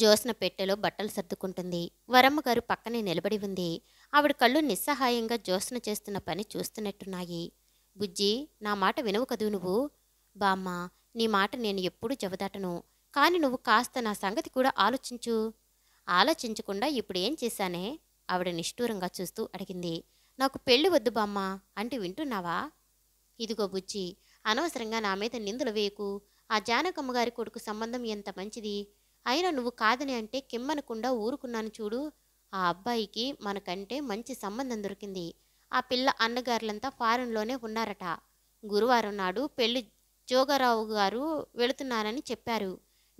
జోస్న పెట్టెలో బట్టలు సర్దుకుంటుంది వరమ్మగారు పక్కనే నిలబడి ఉంది ఆవిడ కళ్ళు నిస్సహాయంగా జోస్న చేస్తున్న పని చూస్తున్నట్టున్నాయి బుజ్జి నా మాట వినవు కదూ నువ్వు బామ్మ నీ మాట నేను ఎప్పుడూ చెబుదాటను కానీ నువ్వు కాస్త నా సంగతి కూడా ఆలోచించు ఆలోచించకుండా ఇప్పుడు ఏం చేశానే ఆవిడ నిష్ఠూరంగా చూస్తూ అడిగింది నాకు పెళ్లి వద్దు బామ్మ అంటే వింటున్నావా ఇదిగో బుజ్జి అనవసరంగా నా మీద నిందలు వేయకు ఆ జానకమ్మ గారి కొడుకు సంబంధం ఎంత మంచిది అయినా నువ్వు కాదని అంటే కిమ్మనకుండా ఊరుకున్నాను చూడు ఆ అబ్బాయికి మనకంటే మంచి సంబంధం దొరికింది ఆ పిల్ల అన్నగారులంతా ఫారెన్లోనే ఉన్నారట గురువారం నాడు పెళ్లి జోగారావు గారు వెళుతున్నారని చెప్పారు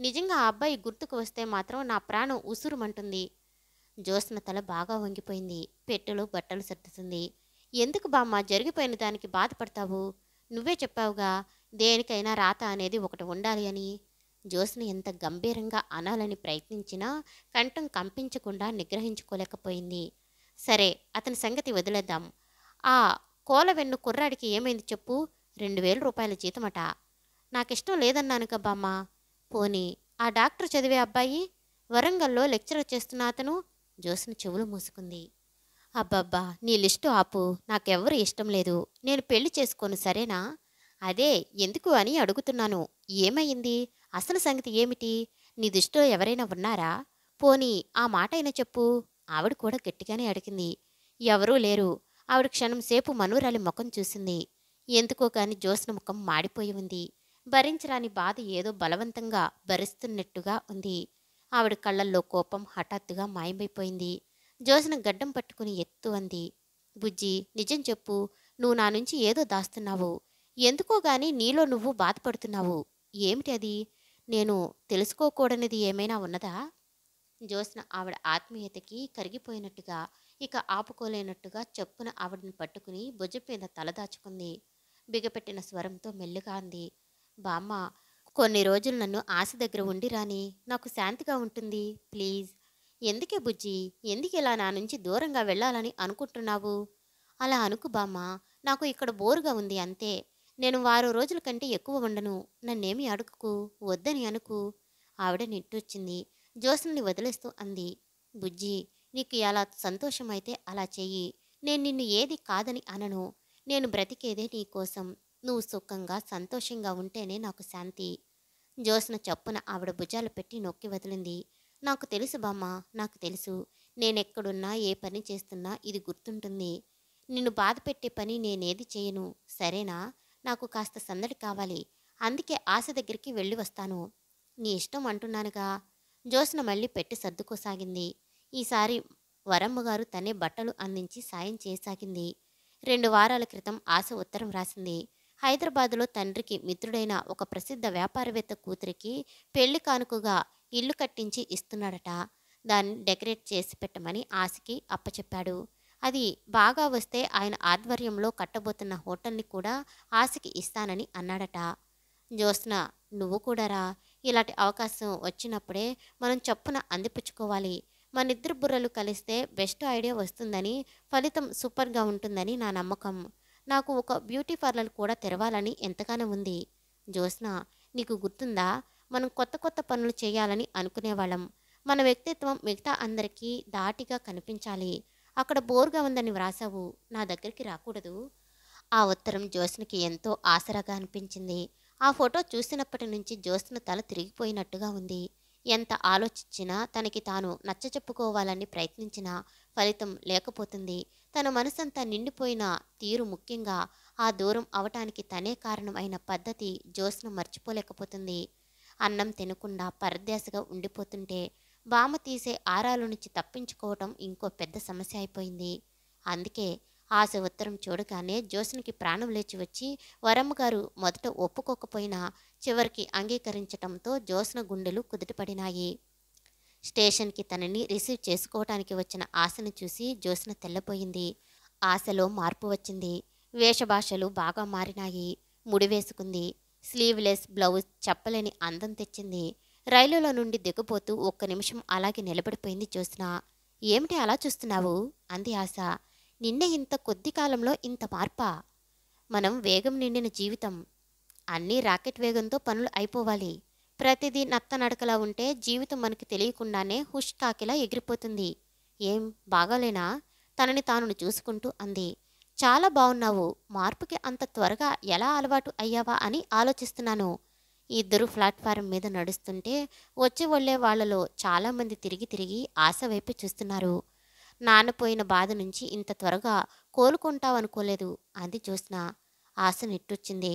నిజంగా ఆ అబ్బాయి గుర్తుకు వస్తే మాత్రం నా ప్రాణం ఉసురుమంటుంది జోస్న తల బాగా వంగిపోయింది పెట్టెలు బట్టలు సర్దుతుంది ఎందుకు బామ్మ జరిగిపోయిన దానికి బాధపడతావు నువ్వే చెప్పావుగా దేనికైనా రాత అనేది ఒకటి ఉండాలి అని జ్యోత్స్న ఎంత గంభీరంగా అనాలని ప్రయత్నించినా కంఠం కంపించకుండా నిగ్రహించుకోలేకపోయింది సరే అతని సంగతి వదిలేద్దాం ఆ కోల వెన్ను కుర్రాడికి ఏమైంది చెప్పు రెండు వేల రూపాయల జీతమట నాకిష్టం లేదన్నాను కబ్బమ్మ పోనీ ఆ డాక్టర్ చదివే అబ్బాయి వరంగల్లో లెక్చరర్ చేస్తున్న అతను జోసిన చెవులు మూసుకుంది అబ్బబ్బా నీ లిస్టు ఆపు నాకెవ్వరు ఇష్టం లేదు నేను పెళ్లి చేసుకోను సరేనా అదే ఎందుకు అని అడుగుతున్నాను ఏమైంది అసలు సంగతి ఏమిటి నీ దృష్టిలో ఎవరైనా ఉన్నారా పోనీ ఆ మాట అయినా చెప్పు ఆవిడ కూడా గట్టిగానే అడిగింది ఎవరూ లేరు ఆవిడ క్షణం సేపు మనూరాలి ముఖం చూసింది ఎందుకో కాని జోస్న ముఖం మాడిపోయి ఉంది భరించరాని బాధ ఏదో బలవంతంగా భరిస్తున్నట్టుగా ఉంది ఆవిడ కళ్ళల్లో కోపం హఠాత్తుగా మాయమైపోయింది జోస్న గడ్డం పట్టుకుని ఎత్తు అంది బుజ్జి నిజం చెప్పు నువ్వు నా నుంచి ఏదో దాస్తున్నావు ఎందుకోగాని నీలో నువ్వు బాధపడుతున్నావు ఏమిటి అది నేను తెలుసుకోకూడనిది ఏమైనా ఉన్నదా జ్యోత్స్న ఆవిడ ఆత్మీయతకి కరిగిపోయినట్టుగా ఇక ఆపుకోలేనట్టుగా చెప్పున ఆవిడని పట్టుకుని భుజం మీద తలదాచుకుంది బిగపెట్టిన స్వరంతో మెల్లుగా అంది బామ్మ కొన్ని రోజులు నన్ను ఆశ దగ్గర ఉండి రాని నాకు శాంతిగా ఉంటుంది ప్లీజ్ ఎందుకే బుజ్జి ఎందుకు ఇలా నా నుంచి దూరంగా వెళ్ళాలని అనుకుంటున్నావు అలా అనుకు బామ్మ నాకు ఇక్కడ బోరుగా ఉంది అంతే నేను వారం రోజుల కంటే ఎక్కువ ఉండను నన్నేమి అడుగుకు వద్దని అనుకు ఆవిడ నిట్టొచ్చింది జ్యోత్స్నని వదిలేస్తూ అంది బుజ్జి నీకు ఎలా సంతోషమైతే అలా చెయ్యి నేను నిన్ను ఏది కాదని అనను నేను బ్రతికేదే నీకోసం నువ్వు సుఖంగా సంతోషంగా ఉంటేనే నాకు శాంతి జోసన చప్పున ఆవిడ భుజాలు పెట్టి నొక్కి వదిలింది నాకు తెలుసు బామ్మ నాకు తెలుసు నేనెక్కడున్నా ఏ పని చేస్తున్నా ఇది గుర్తుంటుంది నిన్ను బాధ పెట్టే పని నేనేది చేయను సరేనా నాకు కాస్త సందడి కావాలి అందుకే ఆశ దగ్గరికి వెళ్ళి వస్తాను నీ ఇష్టం అంటున్నానుగా జోస్న మళ్ళీ పెట్టి సర్దుకోసాగింది ఈసారి వరమ్మగారు తనే బట్టలు అందించి సాయం చేయసాగింది రెండు వారాల క్రితం ఆశ ఉత్తరం రాసింది హైదరాబాదులో తండ్రికి మిత్రుడైన ఒక ప్రసిద్ధ వ్యాపారవేత్త కూతురికి పెళ్లి కానుకగా ఇల్లు కట్టించి ఇస్తున్నాడట దాన్ని డెకరేట్ చేసి పెట్టమని ఆశకి అప్పచెప్పాడు అది బాగా వస్తే ఆయన ఆధ్వర్యంలో కట్టబోతున్న హోటల్ని కూడా ఆశకి ఇస్తానని అన్నాడట జ్యోత్స్న నువ్వు కూడా రా ఇలాంటి అవకాశం వచ్చినప్పుడే మనం చప్పున అందిపుచ్చుకోవాలి మనిద్దరు బుర్రలు కలిస్తే బెస్ట్ ఐడియా వస్తుందని ఫలితం సూపర్గా ఉంటుందని నా నమ్మకం నాకు ఒక బ్యూటీ పార్లర్ కూడా తెరవాలని ఎంతగానో ఉంది జ్యోత్స్న నీకు గుర్తుందా మనం కొత్త కొత్త పనులు చేయాలని అనుకునేవాళ్ళం మన వ్యక్తిత్వం మిగతా అందరికీ దాటిగా కనిపించాలి అక్కడ బోర్గా ఉందని వ్రాసావు నా దగ్గరికి రాకూడదు ఆ ఉత్తరం జోస్నకి ఎంతో ఆసరాగా అనిపించింది ఆ ఫోటో చూసినప్పటి నుంచి జోస్న తల తిరిగిపోయినట్టుగా ఉంది ఎంత ఆలోచించినా తనకి తాను నచ్చ చెప్పుకోవాలని ప్రయత్నించినా ఫలితం లేకపోతుంది తన మనసంతా నిండిపోయిన తీరు ముఖ్యంగా ఆ దూరం అవటానికి తనే కారణం అయిన పద్ధతి జ్యోస్ను మర్చిపోలేకపోతుంది అన్నం తినకుండా పరదేశగా ఉండిపోతుంటే బామ్మ తీసే ఆరాల నుంచి తప్పించుకోవటం ఇంకో పెద్ద సమస్య అయిపోయింది అందుకే ఆశ ఉత్తరం చూడగానే జోసునికి ప్రాణం లేచి వచ్చి వరమ్మ గారు మొదట ఒప్పుకోకపోయినా చివరికి అంగీకరించటంతో జోసన గుండెలు కుదుటపడినాయి స్టేషన్కి తనని రిసీవ్ చేసుకోవటానికి వచ్చిన ఆశను చూసి జోసన తెల్లపోయింది ఆశలో మార్పు వచ్చింది వేషభాషలు బాగా మారినాయి ముడివేసుకుంది స్లీవ్లెస్ బ్లౌజ్ చెప్పలేని అందం తెచ్చింది రైలులో నుండి దిగబోతూ ఒక్క నిమిషం అలాగే నిలబడిపోయింది జ్యోత్స్న ఏమిటి అలా చూస్తున్నావు అంది ఆశ నిన్నే ఇంత కొద్ది కాలంలో ఇంత మార్ప మనం వేగం నిండిన జీవితం అన్నీ రాకెట్ వేగంతో పనులు అయిపోవాలి ప్రతిదీ నత్తనడకలా ఉంటే జీవితం మనకి తెలియకుండానే హుష్ తాకిలా ఎగిరిపోతుంది ఏం బాగాలేనా తనని తాను చూసుకుంటూ అంది చాలా బాగున్నావు మార్పుకి అంత త్వరగా ఎలా అలవాటు అయ్యావా అని ఆలోచిస్తున్నాను ఇద్దరు ప్లాట్ఫారం మీద నడుస్తుంటే వచ్చి వెళ్లే వాళ్ళలో చాలామంది తిరిగి తిరిగి ఆశ వైపు చూస్తున్నారు నానపోయిన బాధ నుంచి ఇంత త్వరగా కోలుకుంటావనుకోలేదు అంది జ్యోత్స్న ఆశ నిట్టొచ్చింది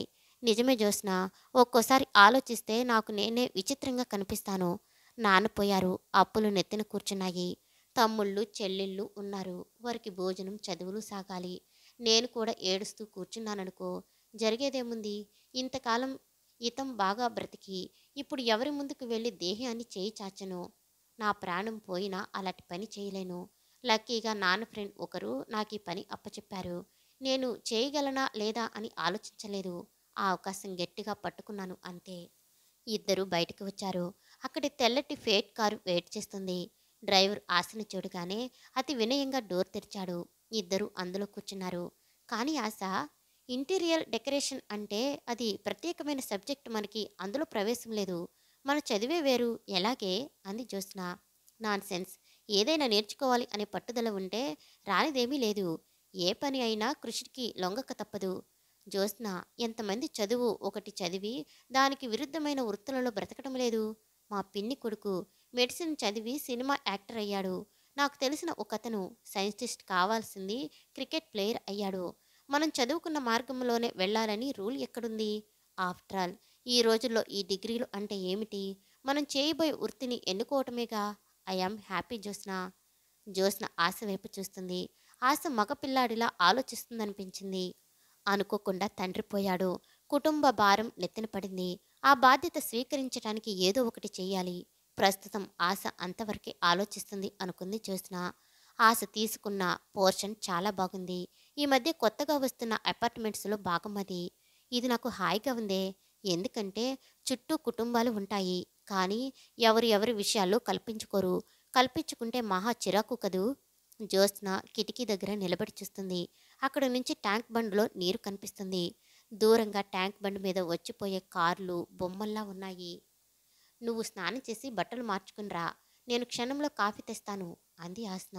నిజమే జ్యోత్స్న ఒక్కోసారి ఆలోచిస్తే నాకు నేనే విచిత్రంగా కనిపిస్తాను నానపోయారు అప్పులు నెత్తిన కూర్చున్నాయి తమ్ముళ్ళు చెల్లెళ్ళు ఉన్నారు వారికి భోజనం చదువులు సాగాలి నేను కూడా ఏడుస్తూ కూర్చున్నాననుకో జరిగేదేముంది ఇంతకాలం ఇతం బాగా బ్రతికి ఇప్పుడు ఎవరి ముందుకు వెళ్ళి దేహాన్ని చేయి చాచను నా ప్రాణం పోయినా అలాంటి పని చేయలేను లక్కీగా నాన్న ఫ్రెండ్ ఒకరు నాకు ఈ పని అప్పచెప్పారు నేను చేయగలనా లేదా అని ఆలోచించలేదు ఆ అవకాశం గట్టిగా పట్టుకున్నాను అంతే ఇద్దరు బయటకు వచ్చారు అక్కడి తెల్లటి ఫేట్ కారు వెయిట్ చేస్తుంది డ్రైవర్ ఆశని చూడగానే అతి వినయంగా డోర్ తెరిచాడు ఇద్దరు అందులో కూర్చున్నారు కానీ ఆశ ఇంటీరియర్ డెకరేషన్ అంటే అది ప్రత్యేకమైన సబ్జెక్ట్ మనకి అందులో ప్రవేశం లేదు మన చదివే వేరు ఎలాగే అంది జ్యోత్స్న నాన్ సెన్స్ ఏదైనా నేర్చుకోవాలి అనే పట్టుదల ఉంటే రానిదేమీ లేదు ఏ పని అయినా కృషికి లొంగక తప్పదు జ్యోత్స్న ఎంతమంది చదువు ఒకటి చదివి దానికి విరుద్ధమైన వృత్తులలో బ్రతకడం లేదు మా పిన్ని కొడుకు మెడిసిన్ చదివి సినిమా యాక్టర్ అయ్యాడు నాకు తెలిసిన ఒక అతను సైంటిస్ట్ కావాల్సింది క్రికెట్ ప్లేయర్ అయ్యాడు మనం చదువుకున్న మార్గంలోనే వెళ్ళాలని రూల్ ఎక్కడుంది ఆఫ్టర్ ఆల్ ఈ రోజుల్లో ఈ డిగ్రీలు అంటే ఏమిటి మనం చేయబోయే వృత్తిని ఎన్నుకోవటమేగా ఐ హ్యాపీ జ్యోత్న జ్యోత్న ఆశ వైపు చూస్తుంది ఆశ మగపిల్లాడిలా ఆలోచిస్తుందనిపించింది అనుకోకుండా తండ్రి పోయాడు కుటుంబ భారం నెత్తిన పడింది ఆ బాధ్యత స్వీకరించడానికి ఏదో ఒకటి చేయాలి ప్రస్తుతం ఆశ అంతవరకే ఆలోచిస్తుంది అనుకుంది జ్యోత్న ఆశ తీసుకున్న పోర్షన్ చాలా బాగుంది ఈ మధ్య కొత్తగా వస్తున్న అపార్ట్మెంట్స్లో భాగం అది ఇది నాకు హాయిగా ఉందే ఎందుకంటే చుట్టూ కుటుంబాలు ఉంటాయి కానీ ఎవరు ఎవరి విషయాలు కల్పించుకోరు కల్పించుకుంటే మహా చిరాకు కదూ జ్యోత్స్న కిటికీ దగ్గర నిలబడి చూస్తుంది అక్కడ నుంచి ట్యాంక్ బండ్లో నీరు కనిపిస్తుంది దూరంగా ట్యాంక్ బండ్ మీద వచ్చిపోయే కార్లు బొమ్మల్లా ఉన్నాయి నువ్వు స్నానం చేసి బట్టలు మార్చుకుని రా నేను క్షణంలో కాఫీ తెస్తాను అంది ఆస్న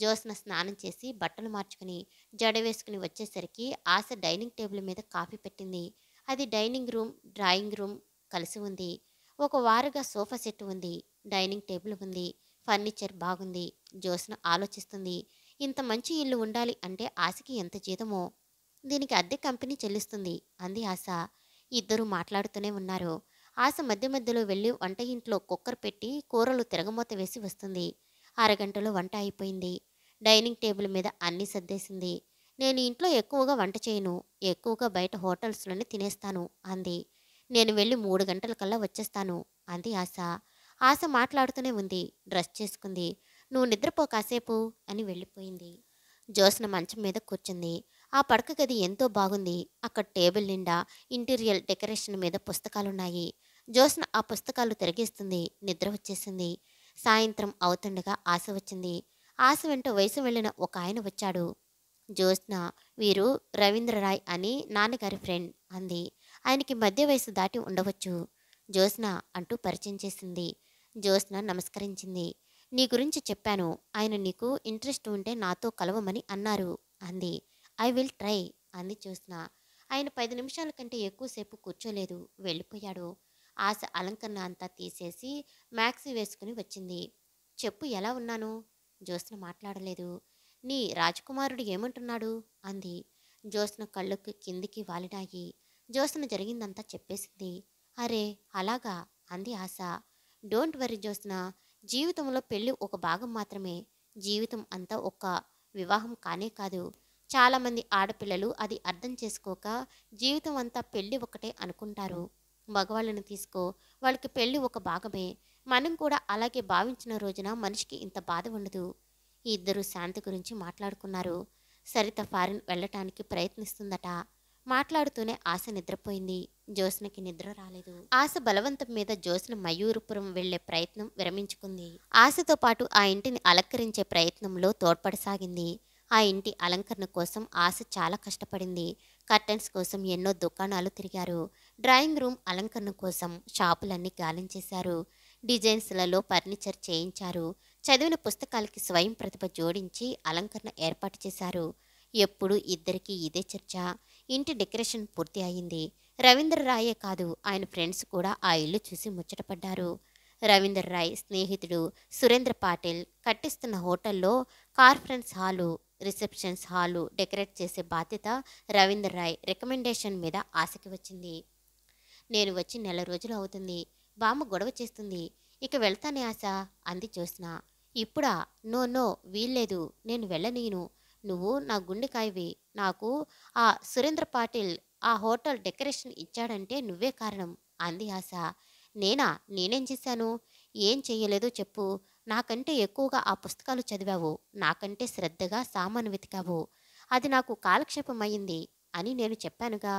జ్యోత్స్న స్నానం చేసి బట్టలు మార్చుకుని జడ వేసుకుని వచ్చేసరికి ఆశ డైనింగ్ టేబుల్ మీద కాఫీ పెట్టింది అది డైనింగ్ రూమ్ డ్రాయింగ్ రూమ్ కలిసి ఉంది ఒక వారుగా సోఫా సెట్ ఉంది డైనింగ్ టేబుల్ ఉంది ఫర్నిచర్ బాగుంది జ్యోత్స్న ఆలోచిస్తుంది ఇంత మంచి ఇల్లు ఉండాలి అంటే ఆశకి ఎంత జీతమో దీనికి అద్దె కంపెనీ చెల్లిస్తుంది అంది ఆశ ఇద్దరూ మాట్లాడుతూనే ఉన్నారు ఆశ మధ్య మధ్యలో వెళ్ళి వంట ఇంట్లో కుక్కర్ పెట్టి కూరలు తిరగమూత వేసి వస్తుంది అరగంటలో వంట అయిపోయింది డైనింగ్ టేబుల్ మీద అన్నీ సర్దేసింది నేను ఇంట్లో ఎక్కువగా వంట చేయను ఎక్కువగా బయట హోటల్స్లోనే తినేస్తాను అంది నేను వెళ్ళి మూడు గంటల కల్లా వచ్చేస్తాను అంది ఆశ ఆశ మాట్లాడుతూనే ఉంది డ్రెస్ చేసుకుంది నువ్వు నిద్రపో కాసేపు అని వెళ్ళిపోయింది జోస్న మంచం మీద కూర్చుంది ఆ పడక గది ఎంతో బాగుంది అక్కడ టేబుల్ నిండా ఇంటీరియల్ డెకరేషన్ మీద పుస్తకాలున్నాయి జోస్న ఆ పుస్తకాలు తిరిగిస్తుంది నిద్ర వచ్చేసింది సాయంత్రం అవుతుండగా ఆశ వచ్చింది ఆశ వెంట వయసు వెళ్ళిన ఒక ఆయన వచ్చాడు జ్యోత్స్న వీరు రవీంద్రరాయ్ అని నాన్నగారి ఫ్రెండ్ అంది ఆయనకి మధ్య వయసు దాటి ఉండవచ్చు జ్యోత్స్న అంటూ పరిచయం చేసింది జ్యోత్స్న నమస్కరించింది నీ గురించి చెప్పాను ఆయన నీకు ఇంట్రెస్ట్ ఉంటే నాతో కలవమని అన్నారు అంది ఐ విల్ ట్రై అంది జ్యోత్స్న ఆయన పది నిమిషాల కంటే ఎక్కువసేపు కూర్చోలేదు వెళ్ళిపోయాడు ఆశ అలంకరణ అంతా తీసేసి మ్యాక్సీ వేసుకుని వచ్చింది చెప్పు ఎలా ఉన్నాను జ్యోత్స్న మాట్లాడలేదు నీ రాజకుమారుడు ఏమంటున్నాడు అంది జ్యోత్స్న కళ్ళుకి కిందికి వాలినాయి జ్యోత్స్న జరిగిందంతా చెప్పేసింది అరే అలాగా అంది ఆశ డోంట్ వరీ జ్యోత్స్న జీవితంలో పెళ్ళి ఒక భాగం మాత్రమే జీవితం అంతా ఒక వివాహం కానే కాదు చాలామంది ఆడపిల్లలు అది అర్థం చేసుకోక జీవితం అంతా పెళ్ళి ఒకటే అనుకుంటారు మగవాళ్ళని తీసుకో వాళ్ళకి పెళ్ళి ఒక భాగమే మనం కూడా అలాగే భావించిన రోజున మనిషికి ఇంత బాధ ఉండదు ఈ ఇద్దరు శాంతి గురించి మాట్లాడుకున్నారు సరిత ఫారిన్ వెళ్ళటానికి ప్రయత్నిస్తుందట మాట్లాడుతూనే ఆశ నిద్రపోయింది జ్యోత్స్నకి నిద్ర రాలేదు ఆశ బలవంతం మీద జ్యోత్స్న మయూరుపురం వెళ్లే ప్రయత్నం విరమించుకుంది ఆశతో పాటు ఆ ఇంటిని అలంకరించే ప్రయత్నంలో తోడ్పడసాగింది ఆ ఇంటి అలంకరణ కోసం ఆశ చాలా కష్టపడింది కర్టన్స్ కోసం ఎన్నో దుకాణాలు తిరిగారు డ్రాయింగ్ రూమ్ అలంకరణ కోసం షాపులన్నీ గాలించేశారు డిజైన్స్లలో ఫర్నిచర్ చేయించారు చదివిన పుస్తకాలకి స్వయం ప్రతిభ జోడించి అలంకరణ ఏర్పాటు చేశారు ఎప్పుడు ఇద్దరికీ ఇదే చర్చ ఇంటి డెకరేషన్ పూర్తి అయింది రవీంద్ర రాయే కాదు ఆయన ఫ్రెండ్స్ కూడా ఆ ఇల్లు చూసి ముచ్చటపడ్డారు రవీందర్ రాయ్ స్నేహితుడు సురేంద్ర పాటిల్ కట్టిస్తున్న హోటల్లో conference hall receptions hall decorate చేసే బాధ్యత రవీందర్ రాయ్ రికమెండేషన్ మీద ఆశకి వచ్చింది నేను వచ్చి నెల రోజులు అవుతుంది బామ్మ గొడవ చేస్తుంది ఇక వెళ్తానే ఆశ అంది జ్యోత్స్న ఇప్పుడా నో నో వీల్లేదు నేను వెళ్ళనీను నువ్వు నా గుండెకాయవి నాకు ఆ సురేంద్ర పాటిల్ ఆ హోటల్ డెకరేషన్ ఇచ్చాడంటే నువ్వే కారణం అంది ఆశ నేనా నేనేం చేశాను ఏం చేయలేదో చెప్పు నాకంటే ఎక్కువగా ఆ పుస్తకాలు చదివావు నాకంటే శ్రద్ధగా సామాను వెతికావు అది నాకు కాలక్షేపం అయింది అని నేను చెప్పానుగా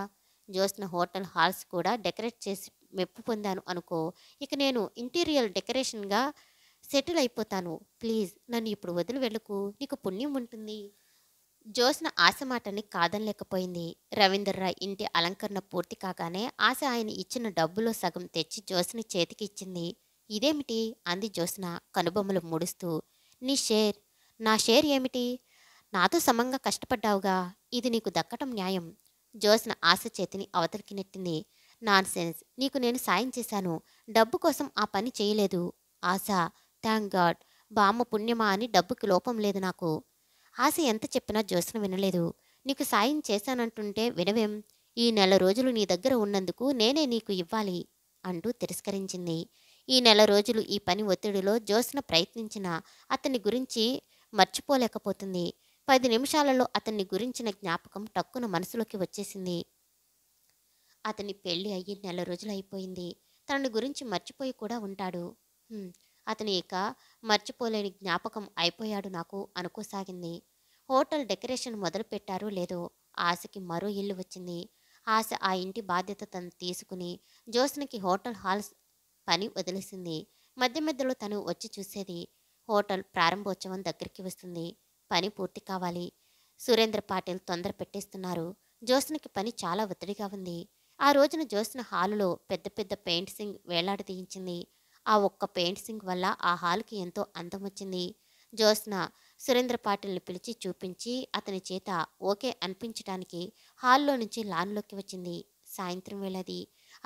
జోస్న హోటల్ హాల్స్ కూడా డెకరేట్ చేసి మెప్పు పొందాను అనుకో ఇక నేను ఇంటీరియర్ డెకరేషన్గా సెటిల్ అయిపోతాను ప్లీజ్ నన్ను ఇప్పుడు వదిలి వెళ్ళకు నీకు పుణ్యం ఉంటుంది జోస్న ఆశ మాటని కాదనలేకపోయింది రవీందర్ రాయ్ ఇంటి అలంకరణ పూర్తి కాగానే ఆశ ఆయన ఇచ్చిన డబ్బులో సగం తెచ్చి జోస్ని చేతికి ఇచ్చింది ఇదేమిటి అంది జోస్న కనుబొమ్మలు ముడుస్తూ నీ షేర్ నా షేర్ ఏమిటి నాతో సమంగా కష్టపడ్డావుగా ఇది నీకు దక్కటం న్యాయం జోస్న ఆశ చేతిని అవతలికి నెట్టింది నాన్ సెన్స్ నీకు నేను సాయం చేశాను డబ్బు కోసం ఆ పని చేయలేదు ఆశ థ్యాంక్ గాడ్ బామ్మ పుణ్యమా అని డబ్బుకి లోపం లేదు నాకు ఆశ ఎంత చెప్పినా జోస్న వినలేదు నీకు సాయం చేశానంటుంటే వినవేం ఈ నెల రోజులు నీ దగ్గర ఉన్నందుకు నేనే నీకు ఇవ్వాలి అంటూ తిరస్కరించింది ఈ నెల రోజులు ఈ పని ఒత్తిడిలో జోస్న ప్రయత్నించిన అతని గురించి మర్చిపోలేకపోతుంది పది నిమిషాలలో అతన్ని గురించిన జ్ఞాపకం టక్కున మనసులోకి వచ్చేసింది అతని పెళ్ళి అయ్యి నెల రోజులు అయిపోయింది తనని గురించి మర్చిపోయి కూడా ఉంటాడు అతని ఇక మర్చిపోలేని జ్ఞాపకం అయిపోయాడు నాకు అనుకోసాగింది హోటల్ డెకరేషన్ మొదలుపెట్టారో లేదో ఆశకి మరో ఇల్లు వచ్చింది ఆశ ఆ ఇంటి బాధ్యత తను తీసుకుని జ్యోత్స్నకి హోటల్ హాల్స్ పని వదిలేసింది మధ్య మధ్యలో తను వచ్చి చూసేది హోటల్ ప్రారంభోత్సవం దగ్గరికి వస్తుంది పని పూర్తి కావాలి సురేంద్ర పాటిల్ తొందర పెట్టేస్తున్నారు జ్యోత్స్నకి పని చాలా ఒత్తిడిగా ఉంది ఆ రోజున జ్యోత్స్న హాలులో పెద్ద పెద్ద వేలాడి వేలాడదీయించింది ఆ ఒక్క పెయింటింగ్ వల్ల ఆ హాల్కి ఎంతో అందం వచ్చింది జ్యోత్స్న సురేంద్ర పాటిల్ని పిలిచి చూపించి అతని చేత ఓకే అనిపించడానికి హాల్లో నుంచి లాన్లోకి వచ్చింది సాయంత్రం వేళది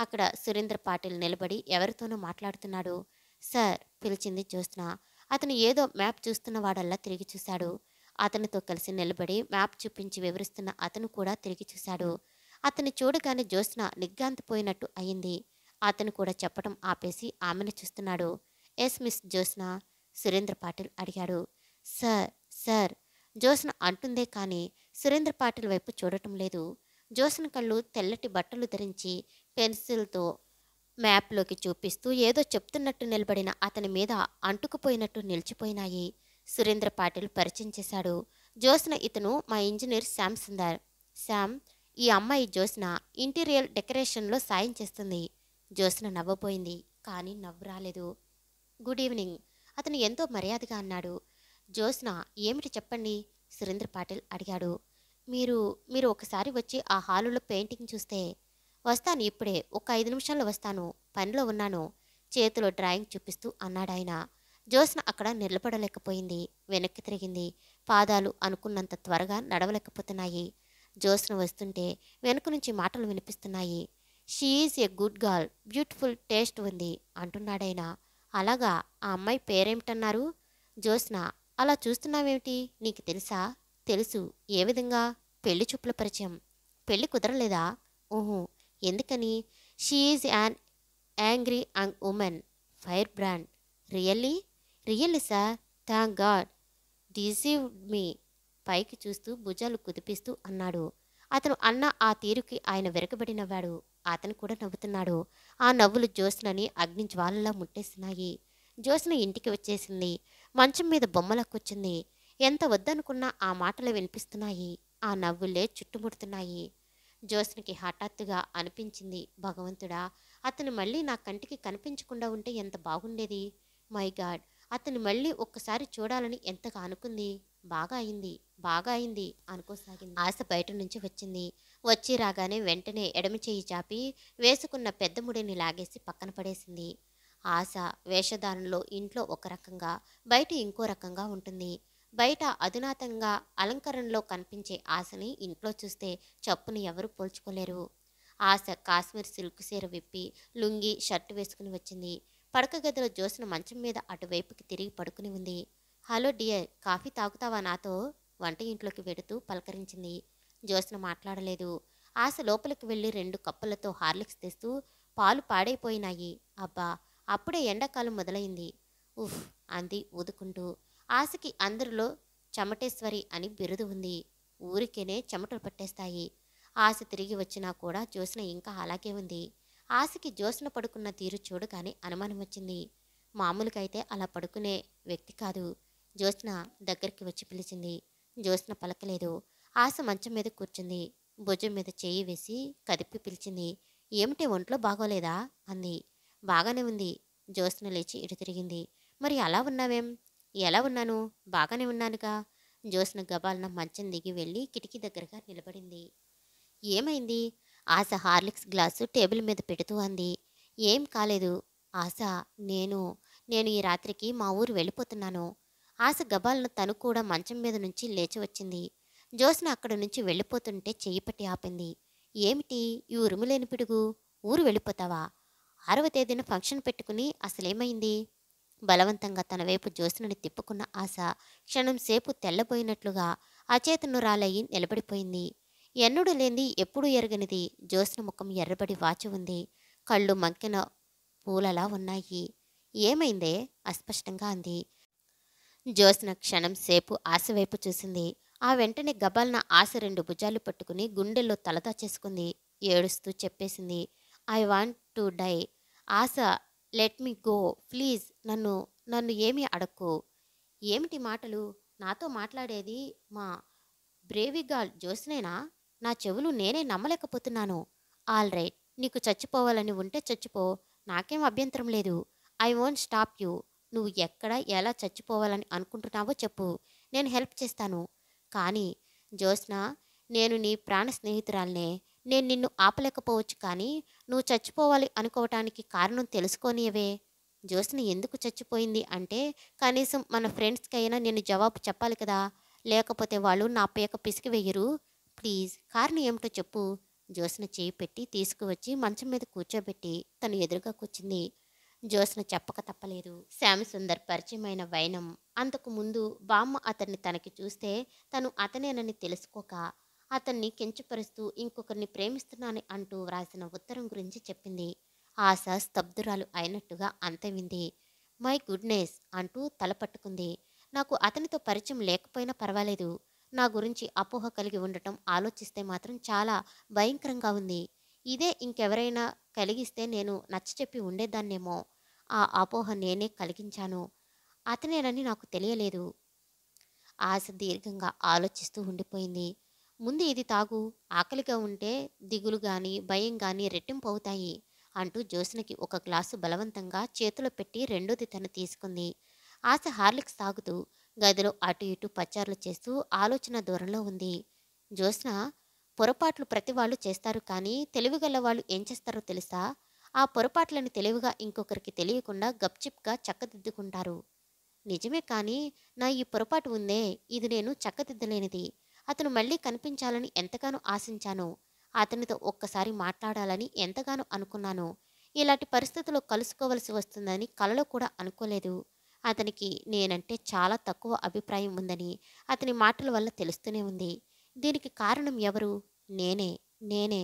అక్కడ సురేంద్ర పాటిల్ నిలబడి ఎవరితోనో మాట్లాడుతున్నాడు సార్ పిలిచింది జ్యోత్స్న అతను ఏదో మ్యాప్ చూస్తున్నవాడల్లా తిరిగి చూశాడు అతనితో కలిసి నిలబడి మ్యాప్ చూపించి వివరిస్తున్న అతను కూడా తిరిగి చూశాడు అతన్ని చూడగానే జ్యోత్స్న నిగ్గాంతిపోయినట్టు అయింది అతను కూడా చెప్పడం ఆపేసి ఆమెను చూస్తున్నాడు ఎస్ మిస్ జ్యోత్స్న సురేంద్ర పాటిల్ అడిగాడు సార్ సార్ జ్యోత్స్న అంటుందే కానీ సురేంద్ర పాటిల్ వైపు చూడటం లేదు జ్యోత్స్న కళ్ళు తెల్లటి బట్టలు ధరించి పెన్సిల్తో మ్యాప్లోకి చూపిస్తూ ఏదో చెప్తున్నట్టు నిలబడిన అతని మీద అంటుకుపోయినట్టు నిలిచిపోయినాయి సురేంద్ర పాటిల్ పరిచయం చేశాడు జ్యోత్స్న ఇతను మా ఇంజనీర్ శ్యామ్ సుందర్ శ్యామ్ ఈ అమ్మాయి జ్యోత్స్న ఇంటీరియర్ డెకరేషన్లో సాయం చేస్తుంది జ్యోత్స్న నవ్వబోయింది కానీ నవ్వు రాలేదు గుడ్ ఈవినింగ్ అతను ఎంతో మర్యాదగా అన్నాడు జ్యోత్స్న ఏమిటి చెప్పండి సురేంద్ర పాటిల్ అడిగాడు మీరు మీరు ఒకసారి వచ్చి ఆ హాలులో పెయింటింగ్ చూస్తే వస్తాను ఇప్పుడే ఒక ఐదు నిమిషాల్లో వస్తాను పనిలో ఉన్నాను చేతిలో డ్రాయింగ్ చూపిస్తూ అన్నాడాయన జ్యోత్స్న అక్కడ నిలబడలేకపోయింది వెనక్కి తిరిగింది పాదాలు అనుకున్నంత త్వరగా నడవలేకపోతున్నాయి జ్యోత్స్న వస్తుంటే వెనుక నుంచి మాటలు వినిపిస్తున్నాయి she's a good girl beautiful taste ఉంది అంటున్నాడైనా అలాగా ఆ అమ్మాయి పేరేమిటన్నారు జ్యోత్స్న అలా చూస్తున్నావేమిటి నీకు తెలుసా తెలుసు ఏ విధంగా పెళ్లి చూపుల పరిచయం పెళ్లి కుదరలేదా ఊహు ఎందుకని she's an angry young woman ఫైర్ బ్రాండ్ రియల్లీ రియలిసా sir thank god deceive me పైకి చూస్తూ భుజాలు కుదిపిస్తూ అన్నాడు అతను అన్న ఆ తీరుకి ఆయన వెరకబడి నవ్వాడు అతను కూడా నవ్వుతున్నాడు ఆ నవ్వులు జ్యోత్స్నని అగ్ని జ్వాలలా ముట్టేస్తున్నాయి జ్యోత్స్న ఇంటికి వచ్చేసింది మంచం మీద బొమ్మలక్కొచ్చింది ఎంత వద్దనుకున్నా ఆ మాటలు వినిపిస్తున్నాయి ఆ నవ్వులే చుట్టుముడుతున్నాయి జ్యోత్స్నకి హఠాత్తుగా అనిపించింది భగవంతుడా అతను మళ్ళీ నా కంటికి కనిపించకుండా ఉంటే ఎంత బాగుండేది మై గాడ్ అతను మళ్ళీ ఒక్కసారి చూడాలని ఎంతగా అనుకుంది బాగా అయింది బాగా అయింది అనుకోసాగింది ఆశ బయట నుంచి వచ్చింది వచ్చి రాగానే వెంటనే ఎడమ చేయి చాపి వేసుకున్న పెద్ద ముడిని లాగేసి పక్కన పడేసింది ఆశ వేషధారణలో ఇంట్లో ఒక రకంగా బయట ఇంకో రకంగా ఉంటుంది బయట అధునాతంగా అలంకరణలో కనిపించే ఆశని ఇంట్లో చూస్తే చప్పును ఎవరు పోల్చుకోలేరు ఆశ కాశ్మీర్ సిల్క్ సీర విప్పి లుంగి షర్ట్ వేసుకుని వచ్చింది పడక గదిలో జోసిన మంచం మీద అటువైపుకి తిరిగి పడుకుని ఉంది హలో డియర్ కాఫీ తాగుతావా నాతో వంట ఇంట్లోకి వెడుతూ పలకరించింది జోసిన మాట్లాడలేదు ఆశ లోపలికి వెళ్ళి రెండు కప్పులతో హార్లిక్స్ తెస్తూ పాలు పాడైపోయినాయి అబ్బా అప్పుడే ఎండాకాలం మొదలైంది ఉఫ్ అంది ఊదుకుంటూ ఆశకి అందరిలో చెమటేశ్వరి అని బిరుదు ఉంది ఊరికేనే చెమటలు పట్టేస్తాయి ఆశ తిరిగి వచ్చినా కూడా జోసిన ఇంకా అలాగే ఉంది ఆశకి జోస్న పడుకున్న తీరు చూడగానే అనుమానం వచ్చింది మామూలుకైతే అలా పడుకునే వ్యక్తి కాదు జ్యోత్స్న దగ్గరికి వచ్చి పిలిచింది జ్యోత్స్న పలకలేదు ఆశ మంచం మీద కూర్చుంది భుజం మీద చేయి వేసి కదిపి పిలిచింది ఏమిటి ఒంట్లో బాగోలేదా అంది బాగానే ఉంది జ్యోత్స్న లేచి ఇటు తిరిగింది మరి అలా ఉన్నావేం ఎలా ఉన్నాను బాగానే ఉన్నానుగా జ్యోత్స్న గబాలన మంచం దిగి వెళ్ళి కిటికీ దగ్గరగా నిలబడింది ఏమైంది ఆశ హార్లిక్స్ గ్లాసు టేబుల్ మీద పెడుతూ అంది ఏం కాలేదు ఆశ నేను నేను ఈ రాత్రికి మా ఊరు వెళ్ళిపోతున్నాను ఆశ గబాలను తను కూడా మంచం మీద నుంచి లేచి వచ్చింది జోస్న అక్కడి నుంచి వెళ్ళిపోతుంటే చెయ్యి పట్టి ఆపింది ఏమిటి ఈ ఉరుములేని పిడుగు ఊరు వెళ్ళిపోతావా ఆరవ తేదీన ఫంక్షన్ పెట్టుకుని అసలేమైంది బలవంతంగా తన వైపు జోస్నని తిప్పుకున్న ఆశ క్షణం సేపు తెల్లబోయినట్లుగా అచేతనురాలయ్యి నిలబడిపోయింది ఎన్నడూ లేనిది ఎప్పుడు ఎరగనిది జ్యోత్స్న ముఖం ఎర్రబడి వాచి ఉంది కళ్ళు మంకిన పూలలా ఉన్నాయి ఏమైందే అస్పష్టంగా అంది జ్యోత్స్న క్షణం సేపు ఆశ వైపు చూసింది ఆ వెంటనే గబాల్న ఆశ రెండు భుజాలు పట్టుకుని గుండెల్లో తలదా చేసుకుంది ఏడుస్తూ చెప్పేసింది I want to die Asha let me go please నన్ను నన్ను ఏమీ అడక్కు ఏమిటి మాటలు నాతో మాట్లాడేది మా బ్రేవిగాల్ జ్యోత్స్నేనా నా చెవులు నేనే నమ్మలేకపోతున్నాను ఆల్ రైట్ నీకు చచ్చిపోవాలని ఉంటే చచ్చిపో నాకేం అభ్యంతరం లేదు ఐ వోంట్ స్టాప్ యూ నువ్వు ఎక్కడ ఎలా చచ్చిపోవాలని అనుకుంటున్నావో చెప్పు నేను హెల్ప్ చేస్తాను కానీ జ్యోత్స్న నేను నీ ప్రాణ స్నేహితురాలనే నేను నిన్ను ఆపలేకపోవచ్చు కానీ నువ్వు చచ్చిపోవాలి అనుకోవటానికి కారణం తెలుసుకోనియవే జ్యోత్స్న ఎందుకు చచ్చిపోయింది అంటే కనీసం మన ఫ్రెండ్స్కి అయినా నేను జవాబు చెప్పాలి కదా లేకపోతే వాళ్ళు నా పేక పిసికి వేయరు ప్లీజ్ కారణం ఏమిటో చెప్పు జ్యోత్స్న చేయి పెట్టి తీసుకువచ్చి మంచం మీద కూర్చోబెట్టి తను ఎదురుగా కూర్చుంది జ్యోత్స్న చెప్పక తప్పలేదు శ్యామసుందర్ సుందర్ పరిచయమైన వైనం అంతకు ముందు బామ్మ అతన్ని తనకి చూస్తే తను అతనేనని తెలుసుకోక అతన్ని కించపరుస్తూ ఇంకొకరిని ప్రేమిస్తున్నానని అంటూ వ్రాసిన ఉత్తరం గురించి చెప్పింది ఆశ స్తబ్దురాలు అయినట్టుగా అంతవింది మై గుడ్నెస్ అంటూ తల పట్టుకుంది నాకు అతనితో పరిచయం లేకపోయినా పర్వాలేదు నా గురించి అపోహ కలిగి ఉండటం ఆలోచిస్తే మాత్రం చాలా భయంకరంగా ఉంది ఇదే ఇంకెవరైనా కలిగిస్తే నేను చెప్పి ఉండేదాన్నేమో ఆ అపోహ నేనే కలిగించాను అతనేనని నాకు తెలియలేదు ఆశ దీర్ఘంగా ఆలోచిస్తూ ఉండిపోయింది ముందు ఇది తాగు ఆకలిగా ఉంటే దిగులు కానీ భయం కానీ రెట్టింపు అవుతాయి అంటూ జ్యోత్స్నకి ఒక గ్లాసు బలవంతంగా చేతిలో పెట్టి రెండోది తను తీసుకుంది ఆశ హార్లిక్స్ తాగుతూ గదిలో అటు ఇటు పచారులు చేస్తూ ఆలోచన దూరంలో ఉంది జ్యోత్స్న పొరపాట్లు ప్రతి వాళ్ళు చేస్తారు కానీ తెలివిగల వాళ్ళు ఏం చేస్తారో తెలుసా ఆ పొరపాట్లను తెలివిగా ఇంకొకరికి తెలియకుండా గప్చిప్గా చక్కదిద్దుకుంటారు నిజమే కానీ నా ఈ పొరపాటు ఉందే ఇది నేను చక్కదిద్దలేనిది అతను మళ్ళీ కనిపించాలని ఎంతగానో ఆశించాను అతనితో ఒక్కసారి మాట్లాడాలని ఎంతగానో అనుకున్నాను ఇలాంటి పరిస్థితుల్లో కలుసుకోవలసి వస్తుందని కలలో కూడా అనుకోలేదు అతనికి నేనంటే చాలా తక్కువ అభిప్రాయం ఉందని అతని మాటల వల్ల తెలుస్తూనే ఉంది దీనికి కారణం ఎవరు నేనే నేనే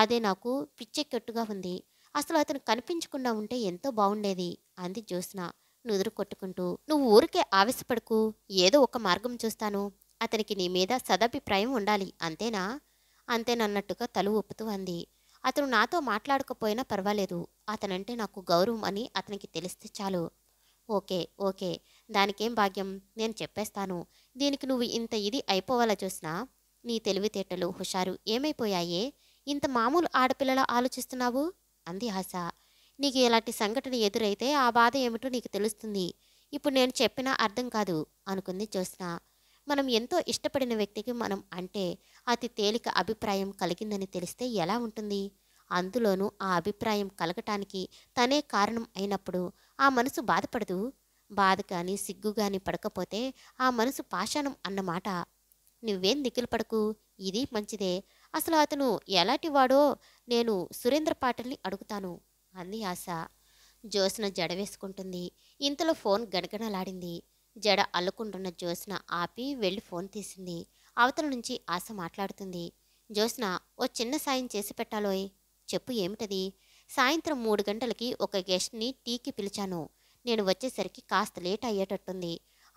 అదే నాకు పిచ్చెక్కట్టుగా ఉంది అసలు అతను కనిపించకుండా ఉంటే ఎంతో బాగుండేది అంది జ్యోత్స్న నుదురు కొట్టుకుంటూ నువ్వు ఊరికే ఆవేశపడకు ఏదో ఒక మార్గం చూస్తాను అతనికి నీ మీద సదభిప్రాయం ఉండాలి అంతేనా అంతేనన్నట్టుగా తలు ఒప్పుతూ అంది అతను నాతో మాట్లాడకపోయినా పర్వాలేదు అతనంటే నాకు గౌరవం అని అతనికి తెలిస్తే చాలు ఓకే ఓకే దానికేం భాగ్యం నేను చెప్పేస్తాను దీనికి నువ్వు ఇంత ఇది అయిపోవాలా చూసినా నీ తెలివితేటలు హుషారు ఏమైపోయాయే ఇంత మామూలు ఆడపిల్లల ఆలోచిస్తున్నావు అంది ఆశ నీకు ఇలాంటి సంఘటన ఎదురైతే ఆ బాధ ఏమిటో నీకు తెలుస్తుంది ఇప్పుడు నేను చెప్పినా అర్థం కాదు అనుకుంది జ్యోత్స్న మనం ఎంతో ఇష్టపడిన వ్యక్తికి మనం అంటే అతి తేలిక అభిప్రాయం కలిగిందని తెలిస్తే ఎలా ఉంటుంది అందులోనూ ఆ అభిప్రాయం కలగటానికి తనే కారణం అయినప్పుడు ఆ మనసు బాధపడదు బాధ కానీ సిగ్గు కానీ పడకపోతే ఆ మనసు పాషాణం అన్నమాట నువ్వేం దిక్కులు పడకు ఇది మంచిదే అసలు అతను ఎలాంటి వాడో నేను సురేంద్ర పాటల్ని అడుగుతాను అంది ఆశ జ్యోత్స్న జడ వేసుకుంటుంది ఇంతలో ఫోన్ గడగడలాడింది జడ అల్లుకుంటున్న జ్యోత్స్న ఆపి వెళ్ళి ఫోన్ తీసింది అవతల నుంచి ఆశ మాట్లాడుతుంది జ్యోత్స్న ఓ చిన్న సాయం చేసి పెట్టాలోయ్ చెప్పు ఏమిటది సాయంత్రం మూడు గంటలకి ఒక గెస్ట్ని టీకి పిలిచాను నేను వచ్చేసరికి కాస్త లేట్ అయ్యేటట్టుంది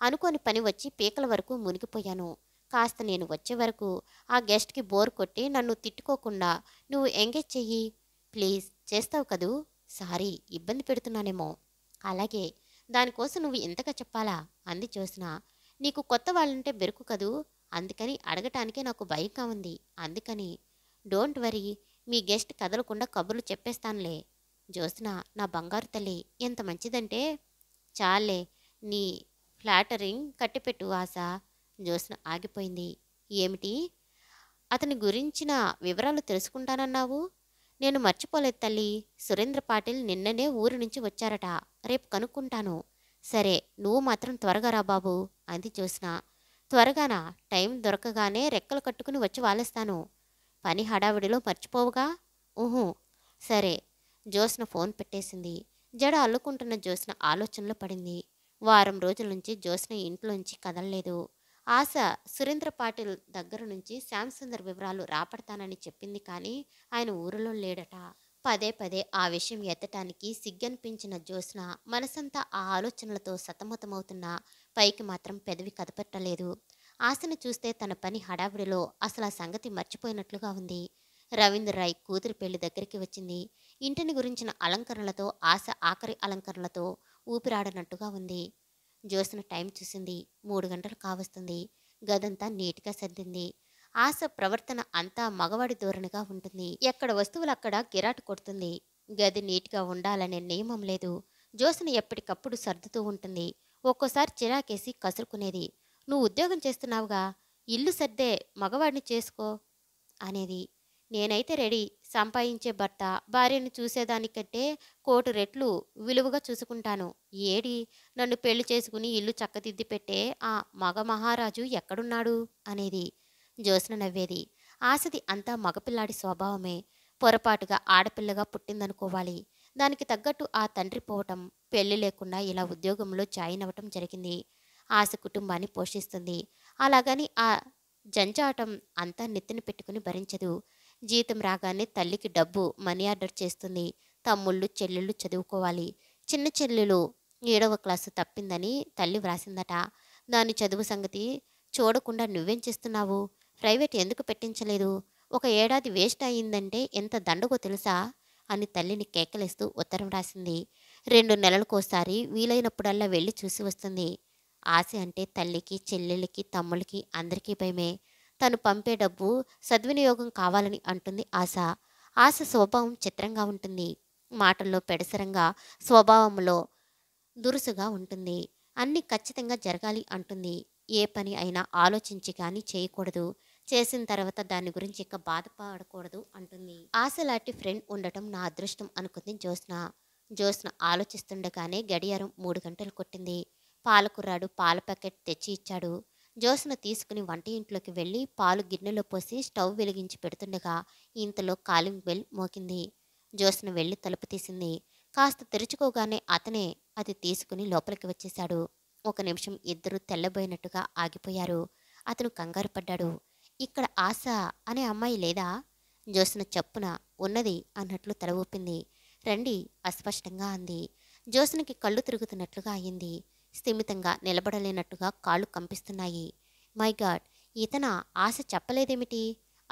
అనుకోని పని వచ్చి పీకల వరకు మునిగిపోయాను కాస్త నేను వచ్చే వరకు ఆ గెస్ట్కి బోర్ కొట్టి నన్ను తిట్టుకోకుండా నువ్వు ఎంగేజ్ చెయ్యి ప్లీజ్ చేస్తావు కదూ సారీ ఇబ్బంది పెడుతున్నానేమో అలాగే దానికోసం నువ్వు ఎంతగా చెప్పాలా అంది చూసిన నీకు కొత్త వాళ్ళంటే బెరుకు కదూ అందుకని అడగటానికే నాకు భయంగా ఉంది అందుకని డోంట్ వరీ మీ గెస్ట్ కదలకుండా కబుర్లు చెప్పేస్తానులే జ్యోత్స్న నా బంగారు తల్లి ఎంత మంచిదంటే చాలే నీ ఫ్లాటరింగ్ కట్టిపెట్టు ఆశ జ్యోత్స్న ఆగిపోయింది ఏమిటి అతని గురించిన వివరాలు తెలుసుకుంటానన్నావు నేను మర్చిపోలేదు తల్లి సురేంద్ర పాటిల్ నిన్ననే ఊరి నుంచి వచ్చారట రేపు కనుక్కుంటాను సరే నువ్వు మాత్రం త్వరగా రా బాబు అంది జ్యోత్స్న త్వరగానా టైం దొరకగానే రెక్కలు కట్టుకుని వచ్చి వాలేస్తాను పని హడావిడిలో మర్చిపోవుగా ఊహు సరే జోస్న ఫోన్ పెట్టేసింది జడ అల్లుకుంటున్న జోస్న ఆలోచనలో పడింది వారం రోజుల నుంచి జోస్న ఇంట్లోంచి కదలలేదు ఆశ సురేంద్ర పాటిల్ దగ్గర నుంచి శ్యామ్సుందర్ వివరాలు రాపడతానని చెప్పింది కానీ ఆయన ఊరిలో లేడట పదే పదే ఆ విషయం ఎత్తటానికి సిగ్గనిపించిన జ్యోత్స్న మనసంతా ఆ ఆలోచనలతో సతమతమవుతున్నా పైకి మాత్రం పెదవి కదపెట్టలేదు ఆశను చూస్తే తన పని హడావిడిలో అసలు ఆ సంగతి మర్చిపోయినట్లుగా ఉంది రవీంద్రరాయ్ కూతురి పెళ్లి దగ్గరికి వచ్చింది ఇంటిని గురించిన అలంకరణలతో ఆశ ఆఖరి అలంకరణలతో ఊపిరాడనట్టుగా ఉంది జోసిన టైం చూసింది మూడు గంటలు కావస్తుంది గదంతా నీట్గా సర్దింది ఆశ ప్రవర్తన అంతా మగవాడి ధోరణిగా ఉంటుంది ఎక్కడ వస్తువులు అక్కడ గిరాటు కొడుతుంది గది నీట్గా ఉండాలనే నియమం లేదు జోసిన ఎప్పటికప్పుడు సర్దుతూ ఉంటుంది ఒక్కోసారి చిరాకేసి కసురుకునేది నువ్వు ఉద్యోగం చేస్తున్నావుగా ఇల్లు సర్దే మగవాడిని చేసుకో అనేది నేనైతే రెడీ సంపాదించే భర్త భార్యను చూసేదానికంటే కోటి రెట్లు విలువగా చూసుకుంటాను ఏడి నన్ను పెళ్లి చేసుకుని ఇల్లు చక్కదిద్ది పెట్టే ఆ మగ మహారాజు ఎక్కడున్నాడు అనేది జ్యోత్స్న నవ్వేది ఆశది అంతా మగపిల్లాడి స్వభావమే పొరపాటుగా ఆడపిల్లగా పుట్టిందనుకోవాలి దానికి తగ్గట్టు ఆ తండ్రి పోవటం పెళ్లి లేకుండా ఇలా ఉద్యోగంలో జాయిన్ అవ్వటం జరిగింది ఆశ కుటుంబాన్ని పోషిస్తుంది అలాగని ఆ జంజాటం అంతా నెత్తిన పెట్టుకుని భరించదు జీతం రాగానే తల్లికి డబ్బు మనీ ఆర్డర్ చేస్తుంది తమ్ముళ్ళు చెల్లెళ్ళు చదువుకోవాలి చిన్న చెల్లెలు ఏడవ క్లాసు తప్పిందని తల్లి వ్రాసిందట దాని చదువు సంగతి చూడకుండా నువ్వేం చేస్తున్నావు ప్రైవేట్ ఎందుకు పెట్టించలేదు ఒక ఏడాది వేస్ట్ అయ్యిందంటే ఎంత దండగో తెలుసా అని తల్లిని కేకలేస్తూ ఉత్తరం రాసింది రెండు నెలలకోసారి వీలైనప్పుడల్లా వెళ్ళి చూసి వస్తుంది ఆశ అంటే తల్లికి చెల్లెళ్ళకి తమ్ముళ్ళకి అందరికీ భయమే తను పంపే డబ్బు సద్వినియోగం కావాలని అంటుంది ఆశ ఆశ స్వభావం చిత్రంగా ఉంటుంది మాటల్లో పెడసరంగా స్వభావంలో దురుసుగా ఉంటుంది అన్ని ఖచ్చితంగా జరగాలి అంటుంది ఏ పని అయినా ఆలోచించి కానీ చేయకూడదు చేసిన తర్వాత దాని గురించి ఇక బాధపడకూడదు అంటుంది ఆశ లాంటి ఫ్రెండ్ ఉండటం నా అదృష్టం అనుకుంది జ్యోత్స్న జ్యోత్స్న ఆలోచిస్తుండగానే గడియారం మూడు గంటలు కొట్టింది పాలకుర్రాడు పాల ప్యాకెట్ తెచ్చి ఇచ్చాడు జోస్ను తీసుకుని వంట ఇంట్లోకి వెళ్ళి పాలు గిన్నెలో పోసి స్టవ్ వెలిగించి పెడుతుండగా ఇంతలో కాలింగ్ బెల్ మోకింది జోస్ను వెళ్ళి తలుపు తీసింది కాస్త తెరుచుకోగానే అతనే అది తీసుకుని లోపలికి వచ్చేశాడు ఒక నిమిషం ఇద్దరు తెల్లబోయినట్టుగా ఆగిపోయారు అతను కంగారు పడ్డాడు ఇక్కడ ఆశ అనే అమ్మాయి లేదా జోస్ను చప్పున ఉన్నది అన్నట్లు తల ఊపింది రండి అస్పష్టంగా అంది జోస్నికి కళ్ళు తిరుగుతున్నట్లుగా అయింది స్థిమితంగా నిలబడలేనట్టుగా కాళ్ళు కంపిస్తున్నాయి మై గాడ్ ఇతన ఆశ చెప్పలేదేమిటి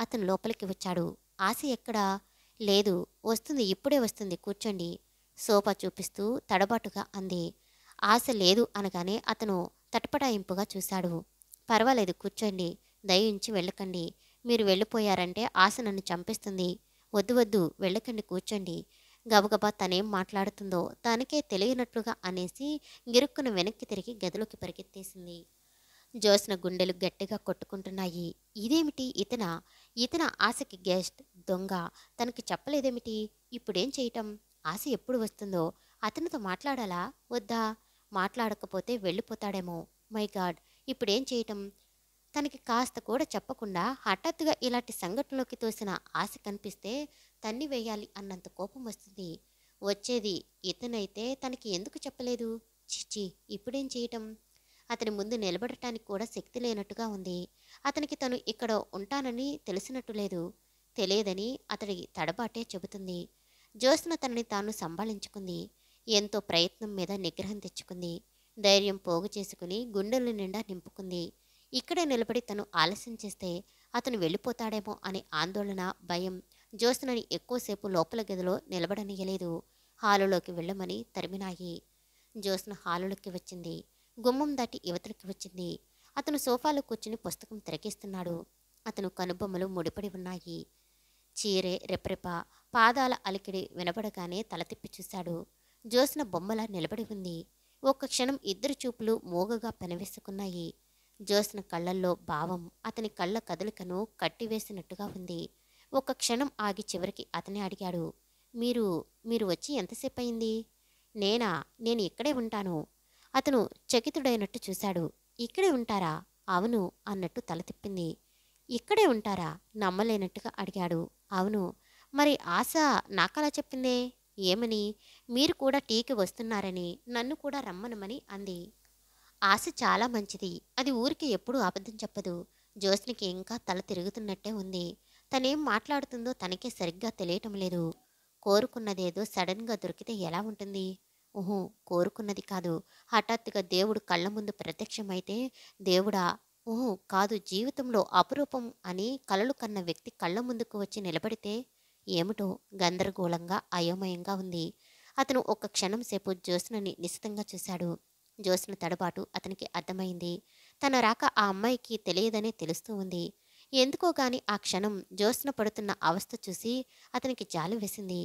అతను లోపలికి వచ్చాడు ఆశ ఎక్కడా లేదు వస్తుంది ఇప్పుడే వస్తుంది కూర్చోండి సోఫా చూపిస్తూ తడబాటుగా అంది ఆశ లేదు అనగానే అతను తటపటాయింపుగా చూశాడు పర్వాలేదు కూర్చోండి దయించి వెళ్ళకండి మీరు వెళ్ళిపోయారంటే ఆశ నన్ను చంపిస్తుంది వద్దు వద్దు వెళ్ళకండి కూర్చోండి గబగబా తనేం మాట్లాడుతుందో తనకే తెలియనట్లుగా అనేసి గిరుక్కును వెనక్కి తిరిగి గదిలోకి పరిగెత్తేసింది జోసిన గుండెలు గట్టిగా కొట్టుకుంటున్నాయి ఇదేమిటి ఇతన ఇతన ఆశకి గెస్ట్ దొంగ తనకి చెప్పలేదేమిటి ఇప్పుడేం చేయటం ఆశ ఎప్పుడు వస్తుందో అతనితో మాట్లాడాలా వద్దా మాట్లాడకపోతే వెళ్ళిపోతాడేమో మై గాడ్ ఇప్పుడేం చేయటం తనకి కాస్త కూడా చెప్పకుండా హఠాత్తుగా ఇలాంటి సంఘటనలోకి తోసిన ఆశ కనిపిస్తే తన్ని వేయాలి అన్నంత కోపం వస్తుంది వచ్చేది ఇతనైతే తనకి ఎందుకు చెప్పలేదు చిచ్చి ఇప్పుడేం చేయటం అతని ముందు నిలబడటానికి కూడా శక్తి లేనట్టుగా ఉంది అతనికి తను ఇక్కడ ఉంటానని తెలిసినట్టు లేదు తెలియదని అతడి తడబాటే చెబుతుంది జ్యోత్స్న తనని తాను సంభాళించుకుంది ఎంతో ప్రయత్నం మీద నిగ్రహం తెచ్చుకుంది ధైర్యం పోగు చేసుకుని గుండెల నిండా నింపుకుంది ఇక్కడే నిలబడి తను ఆలస్యం చేస్తే అతను వెళ్ళిపోతాడేమో అనే ఆందోళన భయం జ్యోత్స్నని ఎక్కువసేపు లోపల గదిలో నిలబడనియలేదు హాలులోకి వెళ్ళమని తరిమినాయి జ్యోత్స్న హాలులోకి వచ్చింది గుమ్మం దాటి యువతలకి వచ్చింది అతను సోఫాలో కూర్చుని పుస్తకం తిరగేస్తున్నాడు అతను కనుబొమ్మలు ముడిపడి ఉన్నాయి చీరె రెప్రెప పాదాల అలికిడి వినబడగానే తల తిప్పి చూశాడు జ్యోత్స్న బొమ్మలా నిలబడి ఉంది ఒక్క క్షణం ఇద్దరు చూపులు మూగగా పెనవేసుకున్నాయి జ్యోత్స్న కళ్ళల్లో భావం అతని కళ్ళ కదలికను కట్టివేసినట్టుగా ఉంది ఒక క్షణం ఆగి చివరికి అతనే అడిగాడు మీరు మీరు వచ్చి ఎంతసేపు అయింది నేనా నేను ఇక్కడే ఉంటాను అతను చకితుడైనట్టు చూశాడు ఇక్కడే ఉంటారా అవును అన్నట్టు తల తిప్పింది ఇక్కడే ఉంటారా నమ్మలేనట్టుగా అడిగాడు అవును మరి ఆశ నాకలా చెప్పిందే ఏమని మీరు కూడా టీకి వస్తున్నారని నన్ను కూడా రమ్మనమని అంది ఆశ చాలా మంచిది అది ఊరికి ఎప్పుడూ అబద్ధం చెప్పదు జ్యోత్స్నికి ఇంకా తల తిరుగుతున్నట్టే ఉంది తనేం మాట్లాడుతుందో తనకే సరిగ్గా తెలియటం లేదు కోరుకున్నదేదో సడన్గా దొరికితే ఎలా ఉంటుంది ఊహో కోరుకున్నది కాదు హఠాత్తుగా దేవుడు కళ్ళ ముందు ప్రత్యక్షమైతే దేవుడా ఊహో కాదు జీవితంలో అపురూపం అని కలలు కన్న వ్యక్తి కళ్ళ ముందుకు వచ్చి నిలబడితే ఏమిటో గందరగోళంగా అయోమయంగా ఉంది అతను ఒక క్షణం సేపు జ్యోత్స్నని నిశ్చితంగా చూశాడు జ్యోత్స్న తడబాటు అతనికి అర్థమైంది తన రాక ఆ అమ్మాయికి తెలియదనే తెలుస్తూ ఉంది ఎందుకో కాని ఆ క్షణం జ్యోత్స్న పడుతున్న అవస్థ చూసి అతనికి జాలి వేసింది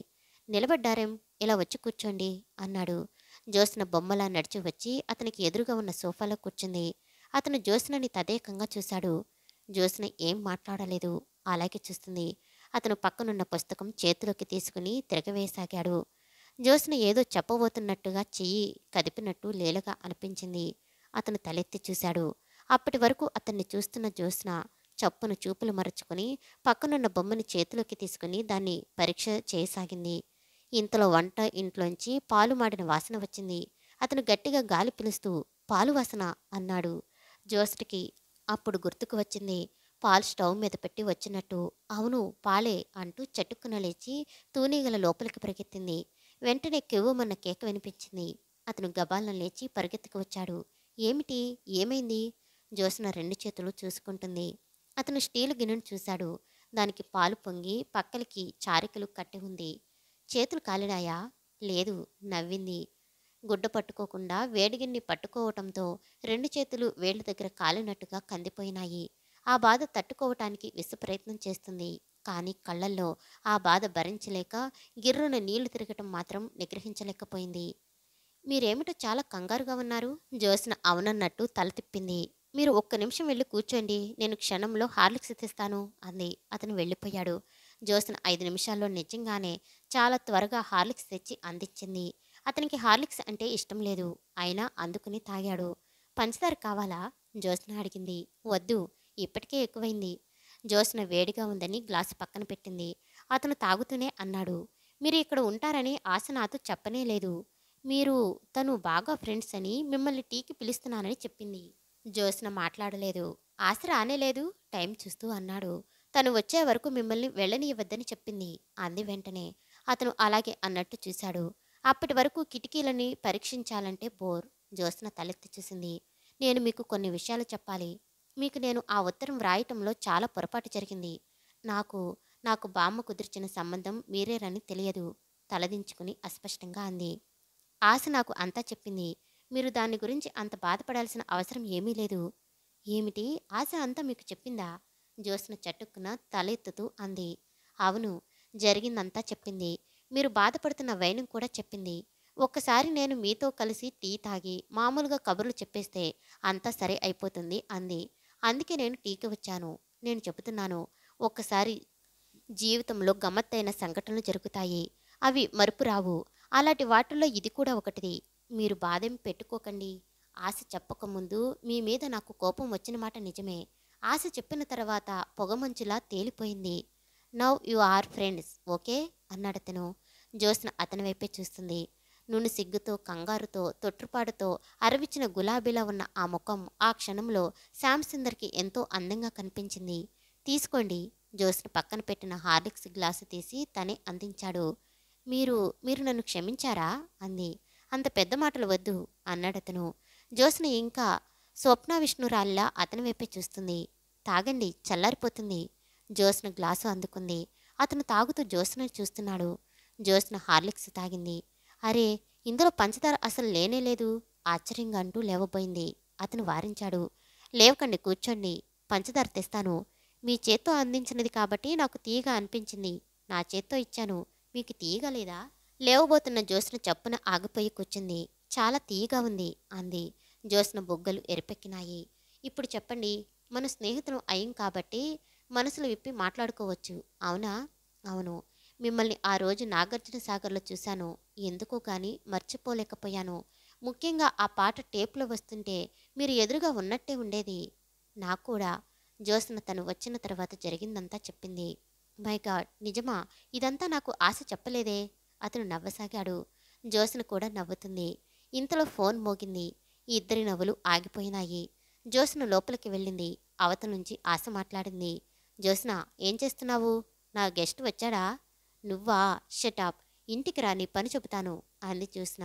నిలబడ్డారేం ఇలా వచ్చి కూర్చోండి అన్నాడు జ్యోత్స్న బొమ్మలా నడిచి వచ్చి అతనికి ఎదురుగా ఉన్న సోఫాలో కూర్చుంది అతను జ్యోత్స్నని తదేకంగా చూశాడు జ్యోత్స్న ఏం మాట్లాడలేదు అలాగే చూస్తుంది అతను పక్కనున్న పుస్తకం చేతిలోకి తీసుకుని తిరగవేయసాగాడు జ్యోత్స్న ఏదో చెప్పబోతున్నట్టుగా చెయ్యి కదిపినట్టు లేలగా అనిపించింది అతను తలెత్తి చూశాడు అప్పటి వరకు అతన్ని చూస్తున్న జ్యోత్స్న చప్పున చూపులు మరచుకొని పక్కనున్న బొమ్మని చేతిలోకి తీసుకుని దాన్ని పరీక్ష చేయసాగింది ఇంతలో వంట ఇంట్లోంచి పాలు మాడిన వాసన వచ్చింది అతను గట్టిగా గాలి పిలుస్తూ పాలు వాసన అన్నాడు జోస్ట్కి అప్పుడు గుర్తుకు వచ్చింది పాలు స్టవ్ మీద పెట్టి వచ్చినట్టు అవును పాలే అంటూ చెట్టుకున లేచి తూనీగల లోపలికి పరిగెత్తింది వెంటనే మన కేక వినిపించింది అతను గబాలను లేచి పరిగెత్తుకు వచ్చాడు ఏమిటి ఏమైంది జోస్న రెండు చేతులు చూసుకుంటుంది అతను స్టీలు గిన్నెను చూశాడు దానికి పాలు పొంగి పక్కలకి చారికలు కట్టి ఉంది చేతులు కాలినాయా లేదు నవ్వింది గుడ్డ పట్టుకోకుండా వేడిగిన్ని పట్టుకోవటంతో రెండు చేతులు వేళ్ళ దగ్గర కాలినట్టుగా కందిపోయినాయి ఆ బాధ తట్టుకోవటానికి విశ్వప్రయత్నం చేస్తుంది కానీ కళ్ళల్లో ఆ బాధ భరించలేక గిర్రున నీళ్లు తిరగటం మాత్రం నిగ్రహించలేకపోయింది మీరేమిటో చాలా కంగారుగా ఉన్నారు జోసిన అవునన్నట్టు తల తిప్పింది మీరు ఒక్క నిమిషం వెళ్ళి కూర్చోండి నేను క్షణంలో హార్లిక్స్ తెస్తాను అంది అతను వెళ్ళిపోయాడు జోసన్ ఐదు నిమిషాల్లో నిజంగానే చాలా త్వరగా హార్లిక్స్ తెచ్చి అందించింది అతనికి హార్లిక్స్ అంటే ఇష్టం లేదు అయినా అందుకుని తాగాడు పంచదార కావాలా జోసన అడిగింది వద్దు ఇప్పటికే ఎక్కువైంది జోసన వేడిగా ఉందని గ్లాసు పక్కన పెట్టింది అతను తాగుతూనే అన్నాడు మీరు ఇక్కడ ఉంటారని ఆశ నాతో చెప్పనే లేదు మీరు తను బాగా ఫ్రెండ్స్ అని మిమ్మల్ని టీకి పిలుస్తున్నానని చెప్పింది జోస్న మాట్లాడలేదు ఆశ రానేలేదు టైం చూస్తూ అన్నాడు తను వచ్చే వరకు మిమ్మల్ని వెళ్ళనివ్వద్దని చెప్పింది అంది వెంటనే అతను అలాగే అన్నట్టు చూశాడు అప్పటి వరకు కిటికీలని పరీక్షించాలంటే బోర్ జోస్న తలెత్తి చూసింది నేను మీకు కొన్ని విషయాలు చెప్పాలి మీకు నేను ఆ ఉత్తరం వ్రాయటంలో చాలా పొరపాటు జరిగింది నాకు నాకు బామ్మ కుదిర్చిన సంబంధం మీరేరని తెలియదు తలదించుకుని అస్పష్టంగా అంది ఆశ నాకు అంతా చెప్పింది మీరు దాని గురించి అంత బాధపడాల్సిన అవసరం ఏమీ లేదు ఏమిటి ఆశ అంతా మీకు చెప్పిందా జోస్న చటుక్కున తలెత్తుతూ అంది అవును జరిగిందంతా చెప్పింది మీరు బాధపడుతున్న వైనం కూడా చెప్పింది ఒక్కసారి నేను మీతో కలిసి టీ తాగి మామూలుగా కబుర్లు చెప్పేస్తే అంతా సరే అయిపోతుంది అంది అందుకే నేను టీకి వచ్చాను నేను చెబుతున్నాను ఒక్కసారి జీవితంలో గమ్మత్తైన సంఘటనలు జరుగుతాయి అవి మరుపు రావు అలాంటి వాటిల్లో ఇది కూడా ఒకటిది మీరు బాధం పెట్టుకోకండి ఆశ చెప్పకముందు మీ మీద నాకు కోపం వచ్చిన మాట నిజమే ఆశ చెప్పిన తర్వాత పొగమంచులా తేలిపోయింది now you are friends okay అన్నాడతను జోస్న అతని వైపే చూస్తుంది నూనె సిగ్గుతో కంగారుతో తొట్టుపాటుతో అరవిచ్చిన గులాబీలా ఉన్న ఆ ముఖం ఆ క్షణంలో శాంసుందర్కి సుందర్కి ఎంతో అందంగా కనిపించింది తీసుకోండి జోస్న పక్కన పెట్టిన హార్లిక్స్ గ్లాసు తీసి తనే అందించాడు మీరు మీరు నన్ను క్షమించారా అంది అంత పెద్ద మాటలు వద్దు అన్నాడతను జోస్న ఇంకా స్వప్న విష్ణురాల్లా అతని వైపే చూస్తుంది తాగండి చల్లారిపోతుంది జోస్న గ్లాసు అందుకుంది అతను తాగుతూ జోస్న చూస్తున్నాడు జోస్న హార్లిక్స్ తాగింది అరే ఇందులో పంచదార అసలు లేనే లేదు ఆశ్చర్యంగా అంటూ లేవబోయింది అతను వారించాడు లేవకండి కూర్చోండి పంచదార తెస్తాను మీ చేత్తో అందించినది కాబట్టి నాకు తీగ అనిపించింది నా చేత్తో ఇచ్చాను మీకు తీయగలేదా లేవబోతున్న జ్యోత్స్న చప్పున ఆగిపోయి కూర్చుంది చాలా తీయగా ఉంది అంది జ్యోత్స్న బొగ్గలు ఎరిపెక్కినాయి ఇప్పుడు చెప్పండి మన స్నేహితులం అయ్యం కాబట్టి మనసులు విప్పి మాట్లాడుకోవచ్చు అవునా అవును మిమ్మల్ని ఆ రోజు నాగార్జున సాగర్లో చూశాను ఎందుకో కానీ మర్చిపోలేకపోయాను ముఖ్యంగా ఆ పాట టేప్లో వస్తుంటే మీరు ఎదురుగా ఉన్నట్టే ఉండేది నాకు కూడా జ్యోత్స్న తను వచ్చిన తర్వాత జరిగిందంతా చెప్పింది మై గాడ్ నిజమా ఇదంతా నాకు ఆశ చెప్పలేదే అతను నవ్వసాగాడు జోసన కూడా నవ్వుతుంది ఇంతలో ఫోన్ మోగింది ఇద్దరి నవ్వులు ఆగిపోయినాయి జోసన లోపలికి వెళ్ళింది అవతల నుంచి ఆశ మాట్లాడింది జోసన ఏం చేస్తున్నావు నా గెస్ట్ వచ్చాడా నువ్వా షటాప్ ఇంటికి రాని పని చెబుతాను అంది చూసిన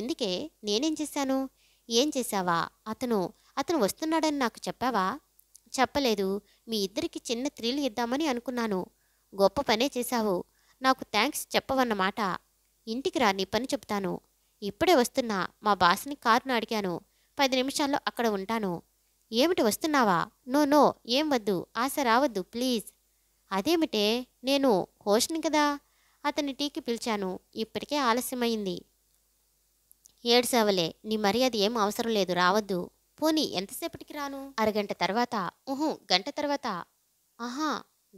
ఎందుకే నేనేం చేశాను ఏం చేశావా అతను అతను వస్తున్నాడని నాకు చెప్పావా చెప్పలేదు మీ ఇద్దరికి చిన్న త్రీలు ఇద్దామని అనుకున్నాను గొప్ప పనే చేశావు నాకు థ్యాంక్స్ చెప్పవన్నమాట ఇంటికి రా నీ పని చెప్తాను ఇప్పుడే వస్తున్నా మా బాస్ని కారును అడిగాను పది నిమిషాల్లో అక్కడ ఉంటాను ఏమిటి వస్తున్నావా నో నో ఏం వద్దు ఆశ రావద్దు ప్లీజ్ అదేమిటే నేను హోస్ట్ని కదా అతని టీకి పిలిచాను ఇప్పటికే ఆలస్యమైంది ఏడ్సావలే నీ మర్యాద ఏం అవసరం లేదు రావద్దు పోనీ ఎంతసేపటికి రాను అరగంట తర్వాత ఊహు గంట తర్వాత ఆహా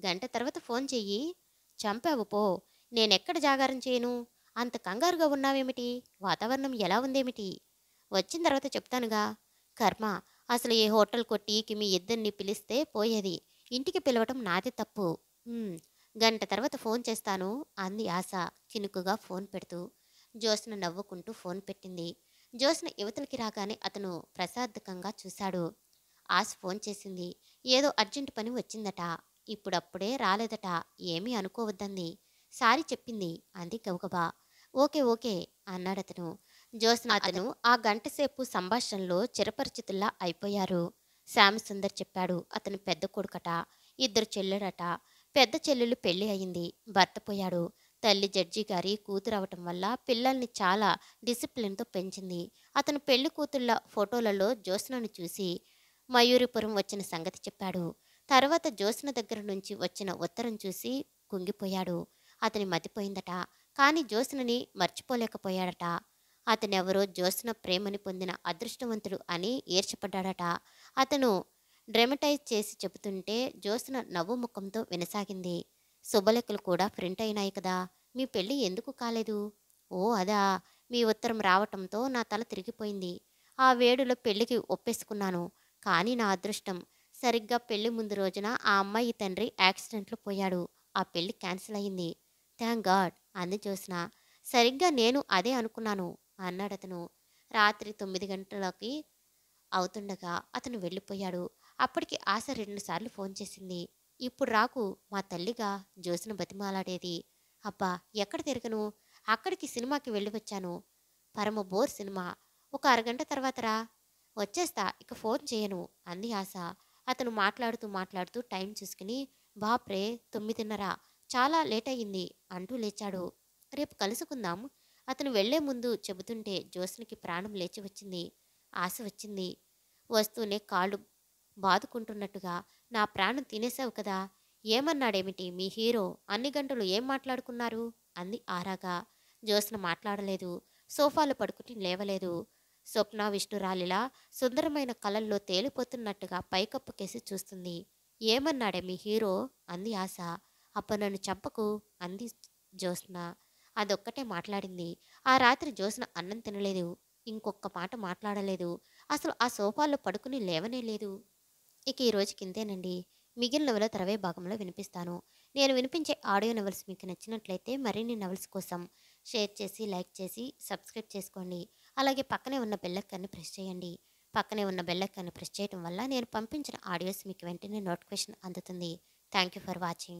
గంట తర్వాత ఫోన్ చెయ్యి చంపావు పో నేనెక్కడ జాగారం చేయను అంత కంగారుగా ఉన్నావేమిటి వాతావరణం ఎలా ఉందేమిటి వచ్చిన తర్వాత చెప్తానుగా కర్మ అసలు ఏ హోటల్ కొట్టికి మీ ఇద్దరిని పిలిస్తే పోయేది ఇంటికి పిలవటం నాది తప్పు గంట తర్వాత ఫోన్ చేస్తాను అంది ఆశ చినుకుగా ఫోన్ పెడుతూ జ్యోత్న నవ్వుకుంటూ ఫోన్ పెట్టింది జ్యోత్స్న యువతలకి రాగానే అతను ప్రసాదకంగా చూశాడు ఆశ ఫోన్ చేసింది ఏదో అర్జెంటు పని వచ్చిందట ఇప్పుడప్పుడే రాలేదట ఏమీ అనుకోవద్దంది సారి చెప్పింది అంది గబగబా ఓకే ఓకే అన్నాడతను జ్యోత్స్న అతను ఆ గంటసేపు సంభాషణలో చిరపరిచితుల్లా అయిపోయారు శ్యామసుందర్ చెప్పాడు అతను పెద్ద కొడుకట ఇద్దరు చెల్లెడట పెద్ద చెల్లెలు పెళ్లి అయింది భర్త పోయాడు తల్లి జడ్జి గారి కూతురు అవటం వల్ల పిల్లల్ని చాలా డిసిప్లిన్తో పెంచింది అతను పెళ్లి కూతుళ్ళ ఫోటోలలో జ్యోత్స్నను చూసి మయూరిపురం వచ్చిన సంగతి చెప్పాడు తర్వాత జ్యోత్స్న దగ్గర నుంచి వచ్చిన ఉత్తరం చూసి కుంగిపోయాడు అతని మతిపోయిందట కానీ జ్యోత్స్నని మర్చిపోలేకపోయాడట అతనెవరో జ్యోత్స్న ప్రేమని పొందిన అదృష్టవంతుడు అని ఈర్చపడ్డాడట అతను డ్రెమటైజ్ చేసి చెబుతుంటే జ్యోత్స్న నవ్వు ముఖంతో వినసాగింది శుభలెక్కలు కూడా ప్రింట్ అయినాయి కదా మీ పెళ్ళి ఎందుకు కాలేదు ఓ అదా మీ ఉత్తరం రావటంతో నా తల తిరిగిపోయింది ఆ వేడులో పెళ్లికి ఒప్పేసుకున్నాను కానీ నా అదృష్టం సరిగ్గా పెళ్లి ముందు రోజున ఆ అమ్మాయి తండ్రి యాక్సిడెంట్లో పోయాడు ఆ పెళ్లి క్యాన్సిల్ అయింది థ్యాంక్ గాడ్ అంది చూసిన సరిగ్గా నేను అదే అనుకున్నాను అన్నాడు అతను రాత్రి తొమ్మిది గంటలకి అవుతుండగా అతను వెళ్ళిపోయాడు అప్పటికి ఆశ రెండుసార్లు ఫోన్ చేసింది ఇప్పుడు రాకు మా తల్లిగా జోసిన బతిమాలాడేది అబ్బా ఎక్కడ తిరగను అక్కడికి సినిమాకి వెళ్ళి వచ్చాను పరమ బోర్ సినిమా ఒక అరగంట తర్వాత రా వచ్చేస్తా ఇక ఫోన్ చేయను అంది ఆశ అతను మాట్లాడుతూ మాట్లాడుతూ టైం చూసుకుని బాప్రే తొమ్మిదిన్నర చాలా లేట్ అయ్యింది అంటూ లేచాడు రేపు కలుసుకుందాం అతను వెళ్లే ముందు చెబుతుంటే జ్యోత్స్నకి ప్రాణం లేచి వచ్చింది ఆశ వచ్చింది వస్తూనే కాళ్ళు బాదుకుంటున్నట్టుగా నా ప్రాణం తినేశావు కదా ఏమన్నాడేమిటి మీ హీరో అన్ని గంటలు ఏం మాట్లాడుకున్నారు అంది ఆరాగా జ్యోత్స్న మాట్లాడలేదు సోఫాలో పడుకుని లేవలేదు స్వప్న విష్ణురాలిలా సుందరమైన కళల్లో తేలిపోతున్నట్టుగా పైకప్పుకేసి చూస్తుంది ఏమన్నాడే మీ హీరో అంది ఆశ అప్ప నన్ను చంపకు అంది జ్యోత్స్న అదొక్కటే మాట్లాడింది ఆ రాత్రి జ్యోత్స్న అన్నం తినలేదు ఇంకొక మాట మాట్లాడలేదు అసలు ఆ సోఫాలో పడుకుని లేవనే లేదు ఇక ఈరోజు కిందేనండి మిగిలిన నవల తరవే భాగంలో వినిపిస్తాను నేను వినిపించే ఆడియో నవల్స్ మీకు నచ్చినట్లయితే మరిన్ని నవల్స్ కోసం షేర్ చేసి లైక్ చేసి సబ్స్క్రైబ్ చేసుకోండి అలాగే పక్కనే ఉన్న బెల్లెక్కర్ని ప్రెస్ చేయండి పక్కనే ఉన్న బెల్లెక్కర్ని ప్రెస్ చేయడం వల్ల నేను పంపించిన ఆడియోస్ మీకు వెంటనే నోటిఫికేషన్ అందుతుంది థ్యాంక్ యూ ఫర్ వాచింగ్